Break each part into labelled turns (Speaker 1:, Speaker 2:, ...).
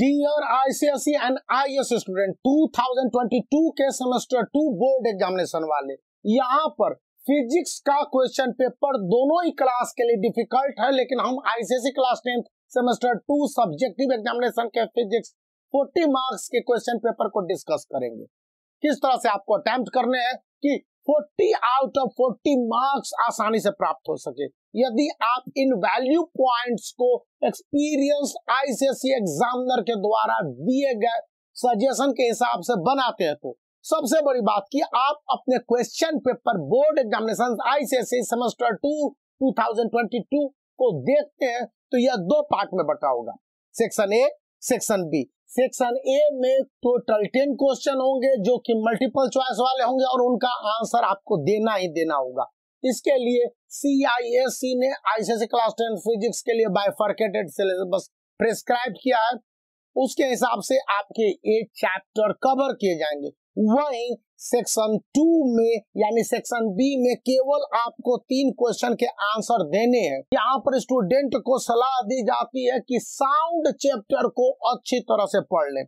Speaker 1: D S ICSE and S student 2022 के semester two board examination वाले यहाँ पर फिजिक्स का क्वेश्चन पेपर दोनों ही क्लास के लिए डिफिकल्ट है लेकिन हम ICSE class tenth semester two subjective examination के फिजिक्स 40 मार्क्स के क्वेश्चन पेपर को डिस्कस करेंगे किस तरह से आपको अटेम्प्ट करने हैं कि 40 आउट ऑफ 40 मार्क्स आसानी से प्राप्त हो सके यदि आप इन वैल्यू पॉइंट्स को एक्सपीरियंस आईसीएससी एग्जामिनर के द्वारा दिए गए सजेशन के हिसाब से बनाते हैं तो सबसे बड़ी बात की आप अपने question paper board examination ICSC semester two 2022 को देखते हैं तो यह दो पार्ट में बटा होगा section A section B section A में टोटल टेन क्वेश्चन होंगे जो कि मल्टीपल चॉइस वाले होंगे और उनका आंसर आपको देना ही देना होगा इसके लिए सी आई एस सी ने आईसीएससी क्लास टेन फिजिक्स के लिए बायफर्केटेड सिलेबस प्रेस्क्राइब किया है उसके हिसाब से आपके एक चैप्टर कवर किए जाएंगे वही सेक्शन टू में यानी सेक्शन बी में केवल आपको तीन क्वेश्चन के आंसर देने हैं यहाँ पर स्टूडेंट को सलाह दी जाती है कि साउंड चैप्टर को अच्छी तरह से पढ़ लें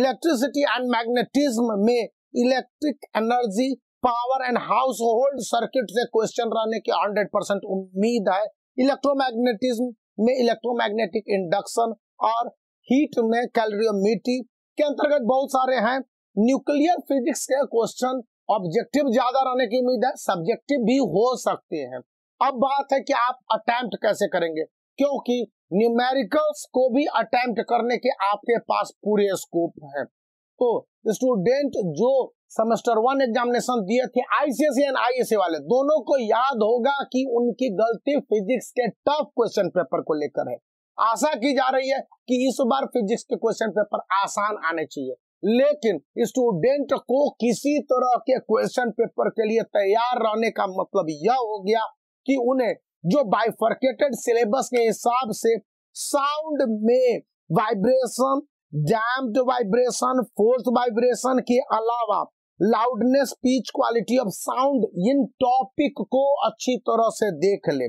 Speaker 1: इलेक्ट्रिसिटी एंड मैग्नेटिज्म में electric energy power and household circuit से क्वेश्चन रहने की हंड्रेड परसेंट उम्मीद है इलेक्ट्रोमैग्नेटिज्म में इलेक्ट्रोमैग्नेटिक इंडक्शन और हीट में कैलोरियोमीटी के अंतर्गत बहुत सारे हैं न्यूक्लियर फिजिक्स के क्वेश्चन ऑब्जेक्टिव ज्यादा रहने की उम्मीद है सब्जेक्टिव भी हो सकते हैं अब बात है कि आप अटेम्प्ट कैसे करेंगे क्योंकि न्यूमेरिकल्स को भी अटेम्प्ट करने के आपके पास पूरे स्कोप है तो स्टूडेंट जो सेमेस्टर वन एग्जामिनेशन दिए थे आईसीएसई एंड आईएसए वाले दोनों को याद होगा कि उनकी गलती फिजिक्स के टफ क्वेश्चन पेपर को लेकर है आशा की जा रही है कि इस बार फिजिक्स के क्वेश्चन पेपर आसान आने चाहिए लेकिन स्टूडेंट को किसी तरह के क्वेश्चन पेपर के लिए तैयार रहने का मतलब यह हो गया कि उन्हें जो बाइफर्केटेड सिलेबस के हिसाब से साउंड में vibration damped vibration force vibration के अलावा loudness speech quality of sound इन टॉपिक को अच्छी तरह से देख ले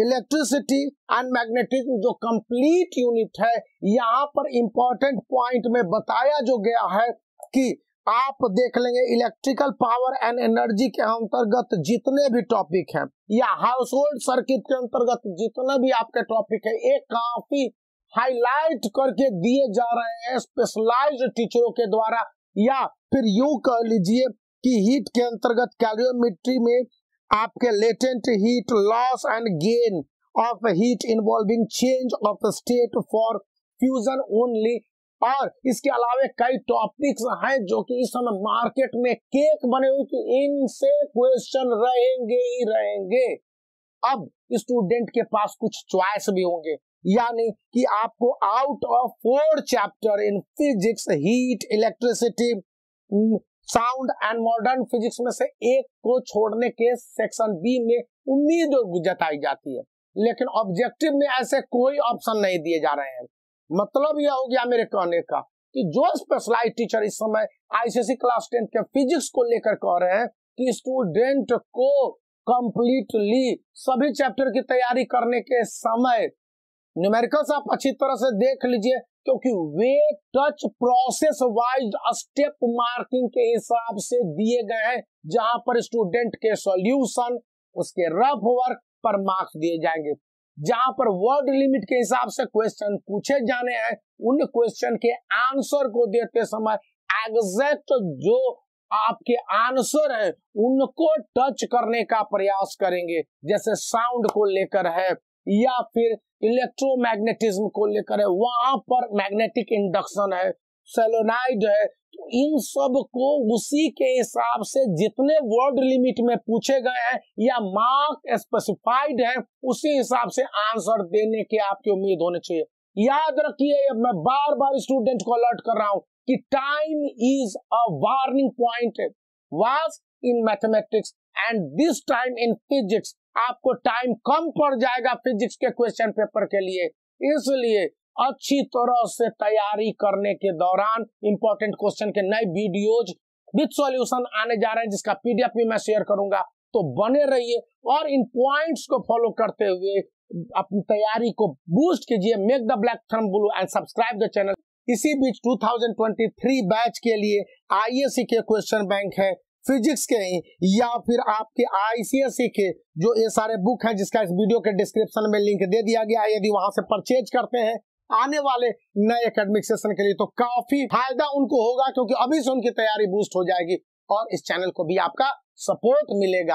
Speaker 1: इलेक्ट्रिसिटी एंड मैग्नेटिज्म जो कंप्लीट यूनिट है यहाँ पर इंपॉर्टेंट पॉइंट में बताया जो गया है कि आप देख लेंगे इलेक्ट्रिकल पावर एंड एनर्जी के अंतर्गत जितने भी टॉपिक हैं या हाउस होल्ड सर्किट के अंतर्गत जितने भी आपके टॉपिक है ये काफी हाईलाइट करके दिए जा रहे हैं स्पेशलाइज टीचरों के द्वारा या फिर यू कह लीजिए कि हीट के अंतर्गत कैलोमीट्री में आपके latent heat loss and gain of heat involving change of state for fusion only और इसके अलावा कई टॉपिक्स हैं जो कि इस समय मार्केट में केक बने हुए कि इनसे क्वेश्चन रहेंगे ही रहेंगे अब स्टूडेंट के पास कुछ चॉइस भी होंगे यानी कि आपको out of four chapter in physics heat electricity sound and modern physics में से एक को छोड़ने के सेक्शन बी में उम्मीद जताई जाती है लेकिन ऑब्जेक्टिव में ऐसे कोई ऑप्शन नहीं दिए जा रहे हैं मतलब यह हो गया मेरे कहने का कि जो स्पेशलाइज टीचर इस समय आईसीसी क्लास टेंथ के फिजिक्स को लेकर कह रहे हैं कि स्टूडेंट को कंप्लीटली सभी चैप्टर की तैयारी करने के समय न्यूमेरिकल आप अच्छी तरह से देख लीजिए क्योंकि वे touch process wise step marking के हिसाब से दिए गए हैं जहां पर स्टूडेंट के सॉल्यूशन उसके रफ वर्क पर मार्क्स दिए जाएंगे जहां पर वर्ड लिमिट के हिसाब से क्वेश्चन पूछे जाने हैं उन क्वेश्चन के आंसर को देते समय एग्जैक्ट जो आपके आंसर है उनको टच करने का प्रयास करेंगे जैसे साउंड को लेकर है या फिर इलेक्ट्रोमैग्नेटिज्म को लेकर है वहां पर मैग्नेटिक इंडक्शन है सेलोनाइड है तो इन सब को उसी के हिसाब से जितने वर्ड लिमिट में पूछे गए हैं या मार्क स्पेसिफाइड है उसी हिसाब से आंसर देने के आपकी उम्मीद होनी चाहिए याद रखिए मैं बार बार स्टूडेंट को अलर्ट कर रहा हूं कि time is a warning point was in mathematics and this time in physics आपको टाइम कम पड़ जाएगा फिजिक्स के क्वेश्चन पेपर के लिए इसलिए अच्छी तरह से तैयारी करने के दौरान इंपॉर्टेंट क्वेश्चन के नए वीडियोज विथ सॉल्यूशन आने जा रहे हैं जिसका पीडीएफ भी मैं शेयर करूंगा तो बने रहिए और इन पॉइंट्स को फॉलो करते हुए अपनी तैयारी को बूस्ट कीजिए मेक द ब्लैक थर्म blue and subscribe the channel इसी बीच 2023 बैच के लिए आई के क्वेश्चन बैंक है फिजिक्स के या फिर आपके आईसीएसई के जो ये सारे बुक हैं जिसका इस वीडियो के डिस्क्रिप्शन में लिंक दे दिया गया है यदि वहां से परचेज करते हैं आने वाले नए एकेडमिक सेशन के लिए तो काफी फायदा उनको होगा क्योंकि अभी से उनकी तैयारी बूस्ट हो जाएगी और इस चैनल को भी आपका सपोर्ट मिलेगा